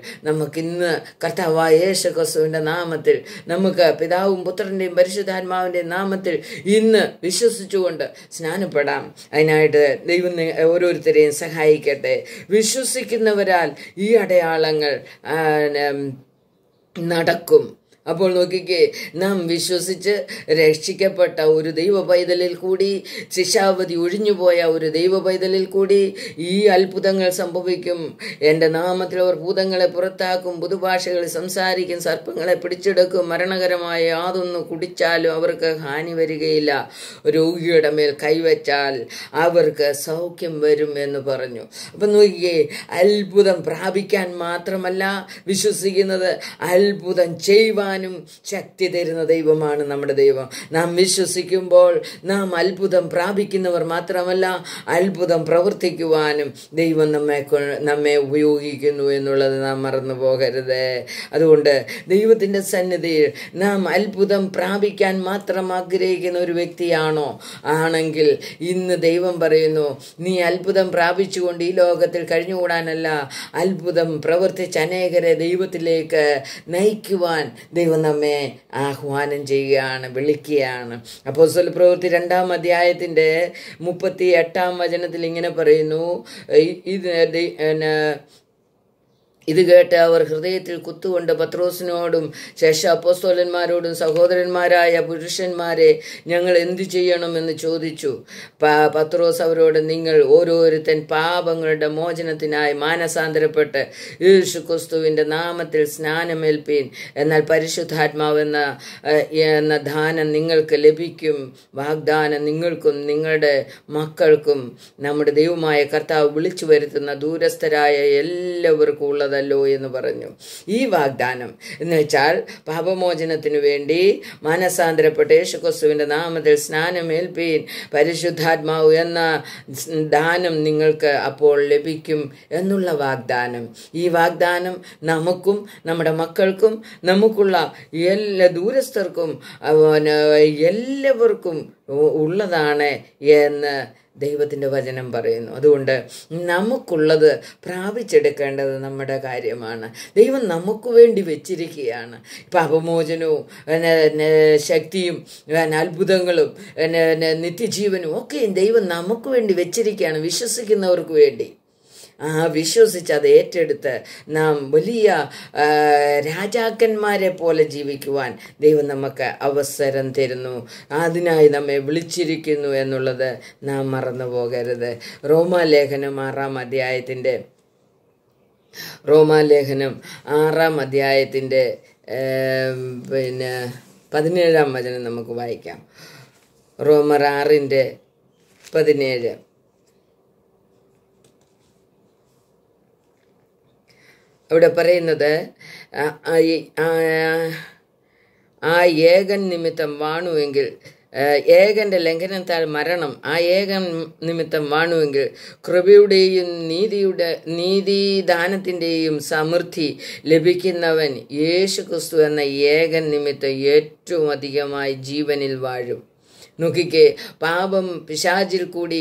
ഇന്ന് കർത്താവായ യേശു നാമത്തിൽ നമുക്ക് പിതാവും പുത്രൻ്റെയും പരിശുദ്ധാത്മാവിൻ്റെയും നാമത്തിൽ ഇന്ന് വിശ്വസിച്ചുകൊണ്ട് സ്നാനപ്പെടാം അതിനായിട്ട് ദൈവം ഓരോരുത്തരെയും സഹായിക്കട്ടെ വിശ്വസിക്കുന്നവരാൽ ഈ അടയാളങ്ങൾ നടക്കും അപ്പോൾ നോക്കിക്കേ നാം വിശ്വസിച്ച് രക്ഷിക്കപ്പെട്ട ഒരു ദൈവ പൈതലിൽ കൂടി ശിശാവധി ഒഴിഞ്ഞുപോയ ഒരു ദൈവ പൈതലിൽ കൂടി ഈ അത്ഭുതങ്ങൾ സംഭവിക്കും എൻ്റെ നാമത്തിൽ അവർ ഭൂതങ്ങളെ പുറത്താക്കും പുതുഭാഷകൾ സംസാരിക്കും സർപ്പങ്ങളെ പിടിച്ചെടുക്കും മരണകരമായ യാതൊന്ന് കുടിച്ചാലും അവർക്ക് ഹാനി വരികയില്ല രോഗിയുടെ മേൽ കൈവച്ചാൽ അവർക്ക് സൗഖ്യം വരും എന്ന് പറഞ്ഞു അപ്പൊ നോക്കിക്കേ അത്ഭുതം പ്രാപിക്കാൻ മാത്രമല്ല വിശ്വസിക്കുന്നത് അത്ഭുതം ചെയ്യുവാൻ നടത്തുവാനും ശക്തി തരുന്ന ദൈവമാണ് നമ്മുടെ ദൈവം നാം വിശ്വസിക്കുമ്പോൾ നാം അത്ഭുതം പ്രാപിക്കുന്നവർ മാത്രമല്ല അത്ഭുതം പ്രവർത്തിക്കുവാനും ദൈവം നമ്മെ നമ്മെ ഉപയോഗിക്കുന്നു എന്നുള്ളത് നാം മറന്നു പോകരുത് അതുകൊണ്ട് ദൈവത്തിൻ്റെ സന്നിധിയിൽ നാം അത്ഭുതം പ്രാപിക്കാൻ മാത്രം ആഗ്രഹിക്കുന്ന ഒരു വ്യക്തിയാണോ ആണെങ്കിൽ ഇന്ന് ദൈവം പറയുന്നു നീ അത്ഭുതം പ്രാപിച്ചുകൊണ്ട് ഈ ലോകത്തിൽ കഴിഞ്ഞുകൂടാനല്ല അത്ഭുതം പ്രവർത്തിച്ച് അനേകരെ ദൈവത്തിലേക്ക് നയിക്കുവാൻ ദൈവം നമ്മെ ആഹ്വാനം ചെയ്യുകയാണ് വിളിക്കുകയാണ് അപ്പോൾ പ്രവൃത്തി രണ്ടാം അധ്യായത്തിൻ്റെ മുപ്പത്തി എട്ടാം വചനത്തിൽ ഇങ്ങനെ പറയുന്നു ഇത് ഇത് കേട്ട് അവർ ഹൃദയത്തിൽ കുത്തുകൊണ്ട് പത്രോസിനോടും ശേഷ അപ്പോസ്തോലന്മാരോടും സഹോദരന്മാരായ പുരുഷന്മാരെ ഞങ്ങൾ എന്തു ചെയ്യണമെന്ന് ചോദിച്ചു പത്രോസ് അവരോട് നിങ്ങൾ ഓരോരുത്തൻ പാപങ്ങളുടെ മോചനത്തിനായി മാനസാന്തരപ്പെട്ട് യേശു ക്രിസ്തുവിൻ്റെ നാമത്തിൽ സ്നാനമേൽപ്പീൻ എന്നാൽ പരിശുദ്ധാത്മാവെന്ന എന്ന ദാനം നിങ്ങൾക്ക് ലഭിക്കും വാഗ്ദാനം നിങ്ങൾക്കും നിങ്ങളുടെ മക്കൾക്കും നമ്മുടെ ദൈവമായ കർത്താവ് വിളിച്ചു വരുത്തുന്ന ദൂരസ്ഥരായ എല്ലാവർക്കും ഉള്ളത് ചെയ്തതല്ലോ എന്ന് പറഞ്ഞു ഈ വാഗ്ദാനം എന്ന് വെച്ചാൽ പാപമോചനത്തിനു വേണ്ടി മാനസാന്തരപ്പെട്ട യേശുക്രിസ്തുവിൻ്റെ നാമത്തിൽ സ്നാനമേൽപ്പീൻ പരിശുദ്ധാത്മാവ് എന്ന ദാനം നിങ്ങൾക്ക് അപ്പോൾ ലഭിക്കും എന്നുള്ള വാഗ്ദാനം ഈ വാഗ്ദാനം നമുക്കും നമ്മുടെ മക്കൾക്കും നമുക്കുള്ള എല്ലാ ദൂരസ്ഥർക്കും എല്ലാവർക്കും ഉള്ളതാണ് എന്ന് ദൈവത്തിൻ്റെ വചനം പറയുന്നു അതുകൊണ്ട് നമുക്കുള്ളത് പ്രാപിച്ചെടുക്കേണ്ടത് നമ്മുടെ കാര്യമാണ് ദൈവം നമുക്ക് വേണ്ടി വെച്ചിരിക്കുകയാണ് പാപമോചനവും ശക്തിയും അത്ഭുതങ്ങളും നിത്യജീവനും ഒക്കെ ദൈവം നമുക്ക് വേണ്ടി വെച്ചിരിക്കുകയാണ് വിശ്വസിക്കുന്നവർക്ക് വേണ്ടി വിശ്വസിച്ച് അത് ഏറ്റെടുത്ത് നാം വലിയ രാജാക്കന്മാരെ പോലെ ജീവിക്കുവാൻ ദൈവം നമുക്ക് അവസരം തരുന്നു അതിനായി നമ്മെ വിളിച്ചിരിക്കുന്നു എന്നുള്ളത് നാം മറന്നു പോകരുത് റോമാലേഖനം ആറാം അധ്യായത്തിൻ്റെ റോമാലേഖനം ആറാം അധ്യായത്തിൻ്റെ പിന്നെ പതിനേഴാം വചനം നമുക്ക് വായിക്കാം റോമർ ആറിൻ്റെ പതിനേഴ് ഇവിടെ പറയുന്നത് ആ ഏകൻ നിമിത്തം വാണുവെങ്കിൽ ഏകന്റെ ലംഘനത്താൽ മരണം ആ ഏകൻ നിമിത്തം വാണുവെങ്കിൽ കൃപയുടെയും നീതിയുടെ നീതിദാനത്തിൻ്റെയും സമൃദ്ധി ലഭിക്കുന്നവൻ യേശു ക്രിസ്തു എന്ന ഏകൻ നിമിത്തം ഏറ്റവും അധികമായി ജീവനിൽ വാഴും നോക്കിക്കേ പാപം പിശാചിൽ കൂടി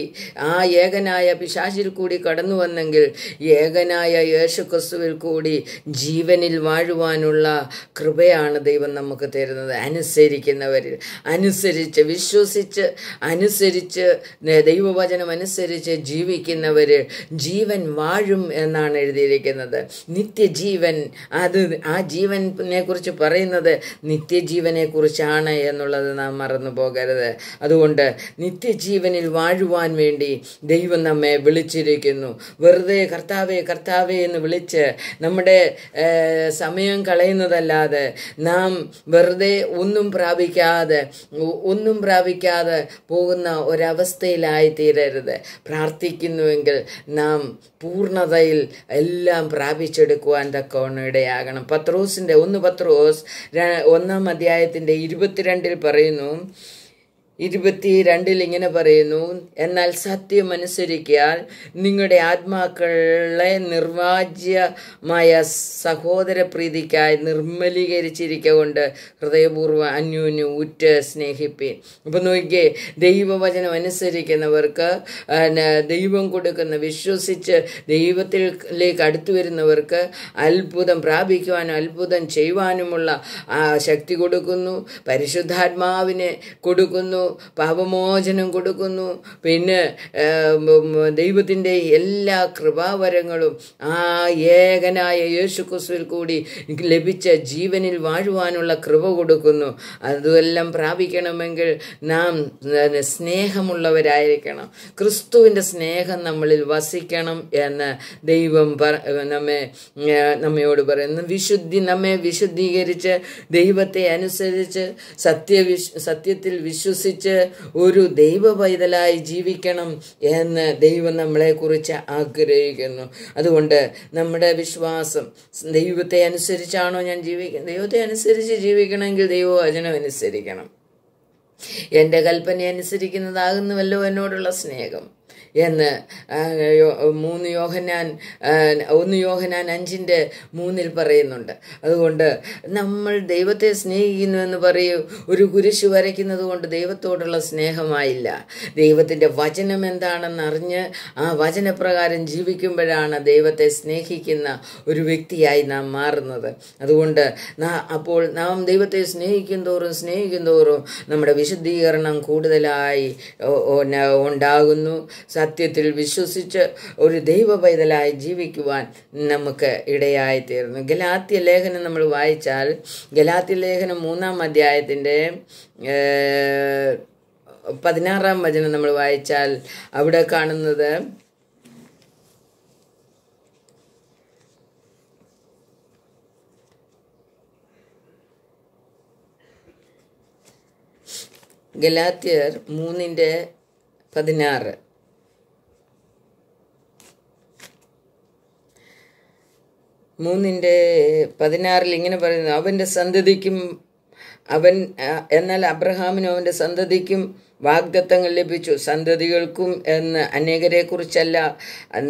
ആ ഏകനായ പിശാചിൽ കൂടി കടന്നു വന്നെങ്കിൽ ഏകനായ യേശുക്രിസ്തുവിൽ കൂടി ജീവനിൽ വാഴുവാനുള്ള കൃപയാണ് ദൈവം നമുക്ക് തരുന്നത് അനുസരിക്കുന്നവരിൽ അനുസരിച്ച് വിശ്വസിച്ച് അനുസരിച്ച് ദൈവവചനം അനുസരിച്ച് ജീവിക്കുന്നവര് ജീവൻ വാഴും എന്നാണ് എഴുതിയിരിക്കുന്നത് നിത്യജീവൻ അത് ആ ജീവനെ കുറിച്ച് പറയുന്നത് നിത്യജീവനെ കുറിച്ചാണ് എന്നുള്ളത് നാം മറന്നു പോകരുത് അതുകൊണ്ട് നിത്യജീവനിൽ വാഴുവാൻ വേണ്ടി ദൈവം നമ്മെ വിളിച്ചിരിക്കുന്നു വെറുതെ കർത്താവെ കർത്താവെ എന്ന് വിളിച്ച് നമ്മുടെ സമയം കളയുന്നതല്ലാതെ നാം വെറുതെ ഒന്നും പ്രാപിക്കാതെ ഒന്നും പ്രാപിക്കാതെ പോകുന്ന ഒരവസ്ഥയിലായി തീരരുത് പ്രാർത്ഥിക്കുന്നുവെങ്കിൽ നാം പൂർണ്ണതയിൽ എല്ലാം പ്രാപിച്ചെടുക്കുവാൻ തക്കവണ്ണം ഇടയാകണം പത്രോസിൻ്റെ ഒന്ന് പത്രോസ് ഒന്നാം അധ്യായത്തിൻ്റെ ഇരുപത്തിരണ്ടിൽ പറയുന്നു ഇരുപത്തിരണ്ടിൽ ഇങ്ങനെ പറയുന്നു എന്നാൽ സത്യം അനുസരിക്കാൻ നിങ്ങളുടെ ആത്മാക്കളെ നിർവാജ്യമായ സഹോദര പ്രീതിക്കായി നിർമ്മലീകരിച്ചിരിക്കൊണ്ട് ഹൃദയപൂർവ്വം അന്യോന്യം ഉറ്റ് സ്നേഹിപ്പി അപ്പം നോക്കിയേ ദൈവവചനം അനുസരിക്കുന്നവർക്ക് ദൈവം കൊടുക്കുന്ന വിശ്വസിച്ച് ദൈവത്തിലേക്ക് അടുത്തു വരുന്നവർക്ക് അത്ഭുതം പ്രാപിക്കുവാനും അത്ഭുതം ചെയ്യുവാനുമുള്ള ശക്തി കൊടുക്കുന്നു പരിശുദ്ധാത്മാവിനെ കൊടുക്കുന്നു പാപമോചനം കൊടുക്കുന്നു പിന്നെ ദൈവത്തിൻ്റെ എല്ലാ കൃപാവരങ്ങളും ആ ഏകനായ യേശുക്രിസ്തുവിൽ കൂടി ലഭിച്ച ജീവനിൽ വാഴുവാനുള്ള കൃപ കൊടുക്കുന്നു അതെല്ലാം പ്രാപിക്കണമെങ്കിൽ നാം സ്നേഹമുള്ളവരായിരിക്കണം ക്രിസ്തുവിൻ്റെ സ്നേഹം നമ്മളിൽ വസിക്കണം എന്ന് ദൈവം പറ നമ്മെ നമ്മയോട് പറയുന്നു വിശുദ്ധി നമ്മെ വിശുദ്ധീകരിച്ച് ദൈവത്തെ അനുസരിച്ച് സത്യവിശ് സത്യത്തിൽ വിശ്വസിച്ച് അനുസരിച്ച് ഒരു ദൈവ പൈതലായി ജീവിക്കണം എന്ന് ദൈവം നമ്മളെക്കുറിച്ച് ആഗ്രഹിക്കുന്നു അതുകൊണ്ട് നമ്മുടെ വിശ്വാസം ദൈവത്തെ അനുസരിച്ചാണോ ഞാൻ ജീവിക്കുന്നത് ദൈവത്തെ അനുസരിച്ച് ജീവിക്കണമെങ്കിൽ ദൈവവചനം അനുസരിക്കണം എന്റെ കൽപ്പന അനുസരിക്കുന്നതാകുന്നുവല്ലോ എന്നോടുള്ള സ്നേഹം എന്ന് മൂന്ന് യോഹനാൻ ഒന്ന് യോഹനാൻ അഞ്ചിൻ്റെ മൂന്നിൽ പറയുന്നുണ്ട് അതുകൊണ്ട് നമ്മൾ ദൈവത്തെ സ്നേഹിക്കുന്നുവെന്ന് പറയൂ ഒരു കുരിശ് വരയ്ക്കുന്നത് കൊണ്ട് ദൈവത്തോടുള്ള സ്നേഹമായില്ല ദൈവത്തിൻ്റെ വചനം എന്താണെന്ന് അറിഞ്ഞ് ആ വചനപ്രകാരം ജീവിക്കുമ്പോഴാണ് ദൈവത്തെ സ്നേഹിക്കുന്ന ഒരു വ്യക്തിയായി നാം മാറുന്നത് അതുകൊണ്ട് അപ്പോൾ നാം ദൈവത്തെ സ്നേഹിക്കും തോറും സ്നേഹിക്കും തോറും നമ്മുടെ വിശുദ്ധീകരണം കൂടുതലായി ഉണ്ടാകുന്നു സത്യത്തിൽ വിശ്വസിച്ച് ഒരു ദൈവ പൈതലായി ജീവിക്കുവാൻ നമുക്ക് ഇടയായി തീർന്നു ഗലാത്യ ലേഖനം നമ്മൾ വായിച്ചാൽ ഗലാത്യ ലേഖനം മൂന്നാം അധ്യായത്തിൻ്റെ പതിനാറാം വചനം നമ്മൾ വായിച്ചാൽ അവിടെ കാണുന്നത് ഗലാത്യർ മൂന്നിൻ്റെ പതിനാറ് മൂന്നിൻ്റെ പതിനാറിൽ ഇങ്ങനെ പറയുന്നു അവൻ്റെ സന്തതിക്കും അവൻ എന്നാൽ അബ്രഹാമിനും അവൻ്റെ സന്തതിക്കും വാഗ്ദത്തങ്ങൾ ലഭിച്ചു സന്തതികൾക്കും എന്ന് അനേകരെക്കുറിച്ചല്ല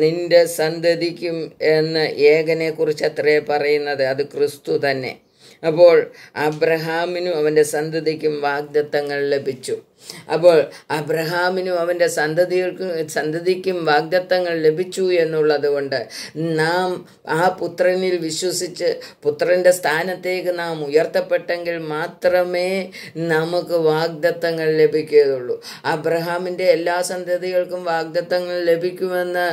നിന്റെ സന്തതിക്കും എന്ന് ഏകനെക്കുറിച്ചത്രേ പറയുന്നത് അത് ക്രിസ്തു തന്നെ അപ്പോൾ അബ്രഹാമിനും അവൻ്റെ സന്തതിക്കും വാഗ്ദത്തങ്ങൾ ലഭിച്ചു അപ്പോൾ അബ്രഹാമിനും അവൻ്റെ സന്തതികൾക്കും സന്തതിക്കും വാഗ്ദത്തങ്ങൾ ലഭിച്ചു എന്നുള്ളത് കൊണ്ട് നാം ആ പുത്രനിൽ വിശ്വസിച്ച് പുത്രൻ്റെ സ്ഥാനത്തേക്ക് നാം ഉയർത്തപ്പെട്ടെങ്കിൽ മാത്രമേ നമുക്ക് വാഗ്ദത്തങ്ങൾ ലഭിക്കുകയുള്ളൂ അബ്രഹാമിൻ്റെ എല്ലാ സന്തതികൾക്കും വാഗ്ദത്തങ്ങൾ ലഭിക്കുമെന്ന്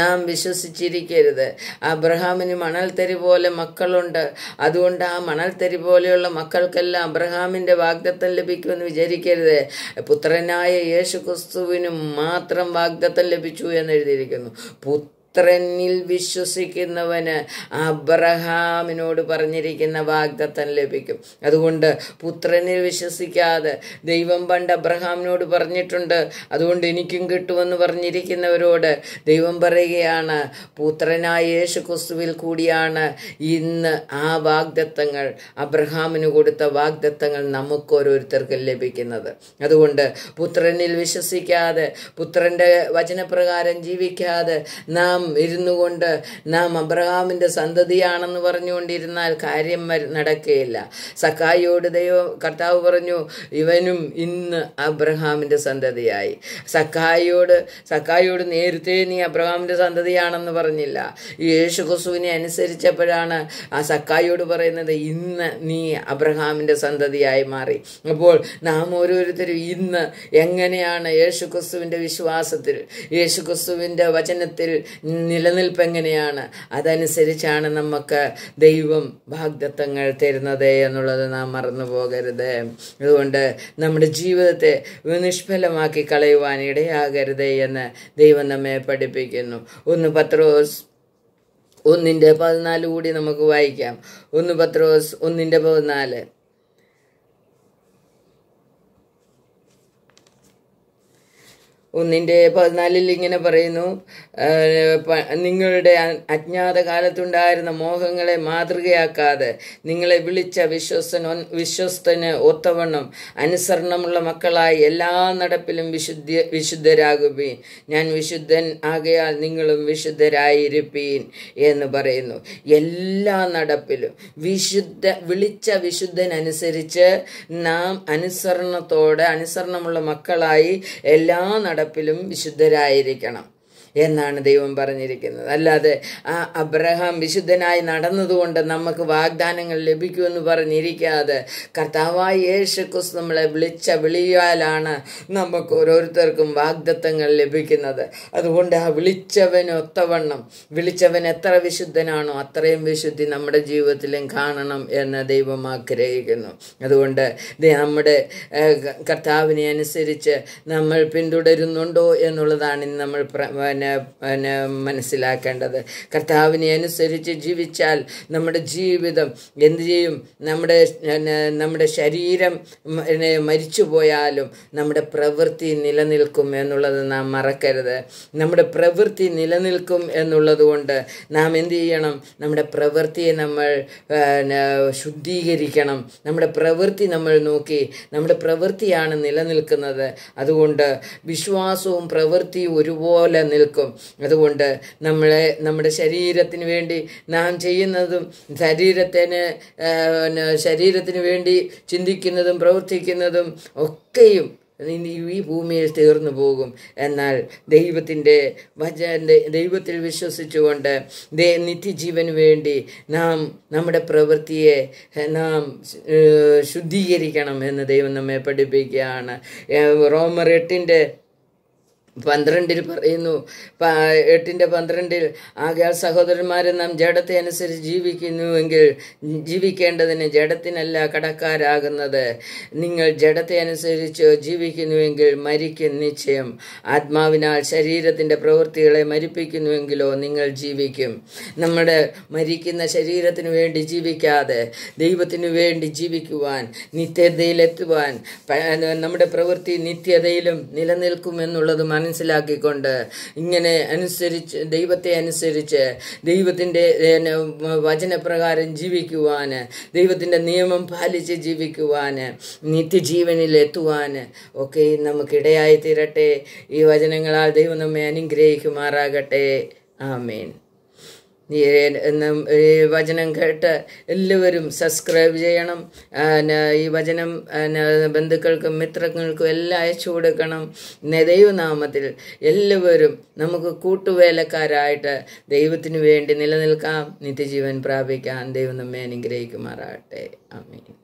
നാം വിശ്വസിച്ചിരിക്കരുത് അബ്രഹാമിന് മണൽത്തരി പോലെ മക്കളുണ്ട് അതുകൊണ്ട് ആ മണൽത്തരി പോലെയുള്ള മക്കൾക്കെല്ലാം അബ്രഹാമിൻ്റെ വാഗ്ദത്തം ലഭിക്കുമെന്ന് വിചാരിക്കരുത് പുത്രനായ യേശുക്രിസ്തുവിനും മാത്രം വാഗ്ദത്തം ലഭിച്ചു എന്നെഴുതിയിരിക്കുന്നു പുത്രനിൽ വിശ്വസിക്കുന്നവന് അബ്രഹാമിനോട് പറഞ്ഞിരിക്കുന്ന വാഗ്ദത്തം ലഭിക്കും അതുകൊണ്ട് പുത്രനിൽ വിശ്വസിക്കാതെ ദൈവം പണ്ട് അബ്രഹാമിനോട് പറഞ്ഞിട്ടുണ്ട് അതുകൊണ്ട് എനിക്കും കിട്ടുമെന്ന് പറഞ്ഞിരിക്കുന്നവരോട് ദൈവം പറയുകയാണ് പുത്രനായ യേശു ക്രിസ്തുവിൽ കൂടിയാണ് ഇന്ന് ആ വാഗ്ദത്തങ്ങൾ അബ്രഹാമിന് കൊടുത്ത വാഗ്ദത്തങ്ങൾ നമുക്കോരോരുത്തർക്കും ലഭിക്കുന്നത് അതുകൊണ്ട് പുത്രനിൽ വിശ്വസിക്കാതെ പുത്രന്റെ വചനപ്രകാരം ജീവിക്കാതെ നാം ദിവസം ഇരുന്നു കൊണ്ട് നാം അബ്രഹാമിൻ്റെ സന്തതിയാണെന്ന് പറഞ്ഞുകൊണ്ടിരുന്നാൽ കാര്യം നടക്കുകയില്ല സക്കായിയോട് ദൈവം കർത്താവ് പറഞ്ഞു ഇവനും ഇന്ന് അബ്രഹാമിൻ്റെ സന്തതിയായി സക്കായിയോട് സക്കായിയോട് നേരത്തെ നീ അബ്രഹാമിൻ്റെ സന്തതിയാണെന്ന് പറഞ്ഞില്ല യേശു ഖുസുവിനെ അനുസരിച്ചപ്പോഴാണ് ആ സക്കായിയോട് പറയുന്നത് ഇന്ന് നീ അബ്രഹാമിൻ്റെ സന്തതിയായി മാറി അപ്പോൾ നാം ഓരോരുത്തരും ഇന്ന് എങ്ങനെയാണ് യേശു ക്രിസ്തുവിൻ്റെ വിശ്വാസത്തിൽ യേശു ക്രിസ്തുവിൻ്റെ വചനത്തിൽ നിലനിൽപ്പ് എങ്ങനെയാണ് അതനുസരിച്ചാണ് നമുക്ക് ദൈവം വാഗ്ദത്തങ്ങൾ തരുന്നത് എന്നുള്ളത് നാം മറന്നു പോകരുത് അതുകൊണ്ട് നമ്മുടെ ജീവിതത്തെ നിഷ്ഫലമാക്കി കളയുവാൻ ഇടയാകരുത് എന്ന് ദൈവം നമ്മെ പഠിപ്പിക്കുന്നു ഒന്ന് പത്രോസ് ഒന്നിൻ്റെ പതിനാല് കൂടി നമുക്ക് വായിക്കാം ഒന്ന് പത്രോസ് ഒന്നിൻ്റെ പതിനാല് ഒന്നിൻ്റെ പതിനാലിൽ ഇങ്ങനെ പറയുന്നു നിങ്ങളുടെ അജ്ഞാത കാലത്തുണ്ടായിരുന്ന മോഹങ്ങളെ മാതൃകയാക്കാതെ നിങ്ങളെ വിളിച്ച വിശ്വസൻ വിശ്വസ്തന് ഒത്തവണ്ണം അനുസരണമുള്ള മക്കളായി എല്ലാ നടപ്പിലും വിശുദ്ധ വിശുദ്ധരാകുവീൻ ഞാൻ വിശുദ്ധൻ ആകയാൽ നിങ്ങളും വിശുദ്ധരായിരിപ്പീൻ എന്ന് പറയുന്നു എല്ലാ നടപ്പിലും വിശുദ്ധ വിളിച്ച അനുസരിച്ച് നാം അനുസരണത്തോടെ അനുസരണമുള്ള മക്കളായി എല്ലാ നട നടപ്പിലും വിശുദ്ധരായിരിക്കണം എന്നാണ് ദൈവം പറഞ്ഞിരിക്കുന്നത് അല്ലാതെ ആ അബ്രഹാം വിശുദ്ധനായി നടന്നതുകൊണ്ട് നമുക്ക് വാഗ്ദാനങ്ങൾ ലഭിക്കുമെന്ന് പറഞ്ഞിരിക്കാതെ കർത്താവായ യേശു ക്രിസ്തു നമ്മളെ വിളിച്ച വിളിയാലാണ് നമുക്ക് ഓരോരുത്തർക്കും വാഗ്ദത്തങ്ങൾ ലഭിക്കുന്നത് അതുകൊണ്ട് ആ വിളിച്ചവനൊത്തവണ്ണം ഒത്തവണ്ണം വിളിച്ചവൻ എത്ര വിശുദ്ധനാണോ അത്രയും വിശുദ്ധി നമ്മുടെ ജീവിതത്തിലും കാണണം എന്ന് ദൈവം ആഗ്രഹിക്കുന്നു അതുകൊണ്ട് നമ്മുടെ കർത്താവിനെ അനുസരിച്ച് നമ്മൾ പിന്തുടരുന്നുണ്ടോ എന്നുള്ളതാണ് ഇന്ന് നമ്മൾ പിന്നെ പിന്നെ മനസ്സിലാക്കേണ്ടത് കർത്താവിനെ അനുസരിച്ച് ജീവിച്ചാൽ നമ്മുടെ ജീവിതം എന്ത് ചെയ്യും നമ്മുടെ നമ്മുടെ ശരീരം മരിച്ചു പോയാലും നമ്മുടെ പ്രവൃത്തി നിലനിൽക്കും എന്നുള്ളത് നാം മറക്കരുത് നമ്മുടെ പ്രവൃത്തി നിലനിൽക്കും എന്നുള്ളത് കൊണ്ട് നാം എന്ത് ചെയ്യണം നമ്മുടെ പ്രവൃത്തിയെ നമ്മൾ ശുദ്ധീകരിക്കണം നമ്മുടെ പ്രവൃത്തി നമ്മൾ നോക്കി നമ്മുടെ പ്രവൃത്തിയാണ് നിലനിൽക്കുന്നത് അതുകൊണ്ട് വിശ്വാസവും പ്രവൃത്തിയും ഒരുപോലെ നിൽക്കും നിൽക്കും അതുകൊണ്ട് നമ്മളെ നമ്മുടെ ശരീരത്തിന് വേണ്ടി നാം ചെയ്യുന്നതും ശരീരത്തിന് ശരീരത്തിന് വേണ്ടി ചിന്തിക്കുന്നതും പ്രവർത്തിക്കുന്നതും ഒക്കെയും ഈ ഭൂമിയിൽ തീർന്നു പോകും എന്നാൽ ദൈവത്തിൻ്റെ വചൻ്റെ ദൈവത്തിൽ വിശ്വസിച്ചുകൊണ്ട് നിത്യജീവന് വേണ്ടി നാം നമ്മുടെ പ്രവൃത്തിയെ നാം ശുദ്ധീകരിക്കണം എന്ന് ദൈവം നമ്മെ പഠിപ്പിക്കുകയാണ് റോമർ എട്ടിൻ്റെ പന്ത്രണ്ടിൽ പറയുന്നു എട്ടിൻ്റെ പന്ത്രണ്ടിൽ ആകെ സഹോദരന്മാരെ നാം ജഡത്തെ അനുസരിച്ച് ജീവിക്കുന്നുവെങ്കിൽ ജീവിക്കേണ്ടതിന് ജഡത്തിനല്ല കടക്കാരാകുന്നത് നിങ്ങൾ ജഡത്തെ അനുസരിച്ച് ജീവിക്കുന്നുവെങ്കിൽ മരിക്കും നിശ്ചയം ആത്മാവിനാൽ ശരീരത്തിൻ്റെ പ്രവൃത്തികളെ മരിപ്പിക്കുന്നുവെങ്കിലോ നിങ്ങൾ ജീവിക്കും നമ്മുടെ മരിക്കുന്ന ശരീരത്തിനു വേണ്ടി ജീവിക്കാതെ ദൈവത്തിനു വേണ്ടി ജീവിക്കുവാൻ നിത്യതയിലെത്തുവാൻ നമ്മുടെ പ്രവൃത്തി നിത്യതയിലും നിലനിൽക്കുമെന്നുള്ളത് മനസ്സിലാക്കിക്കൊണ്ട് ഇങ്ങനെ അനുസരിച്ച് ദൈവത്തെ അനുസരിച്ച് ദൈവത്തിൻ്റെ വചനപ്രകാരം ജീവിക്കുവാൻ ദൈവത്തിൻ്റെ നിയമം പാലിച്ച് ജീവിക്കുവാൻ എത്തുവാൻ ഒക്കെ നമുക്കിടയായി തീരട്ടെ ഈ വചനങ്ങളാൽ ദൈവം നമ്മെ അനുഗ്രഹിക്കുമാറാകട്ടെ ആമേൻ ഈ വചനം കേട്ട് എല്ലാവരും സബ്സ്ക്രൈബ് ചെയ്യണം ഈ വചനം ബന്ധുക്കൾക്കും മിത്രങ്ങൾക്കും എല്ലാം അയച്ചു കൊടുക്കണം ദൈവനാമത്തിൽ എല്ലാവരും നമുക്ക് കൂട്ടുവേലക്കാരായിട്ട് ദൈവത്തിനു വേണ്ടി നിലനിൽക്കാം നിത്യജീവൻ പ്രാപിക്കാൻ ദൈവം നമ്മെ അനുഗ്രഹിക്കുമാറാകട്ടെ അമീൻ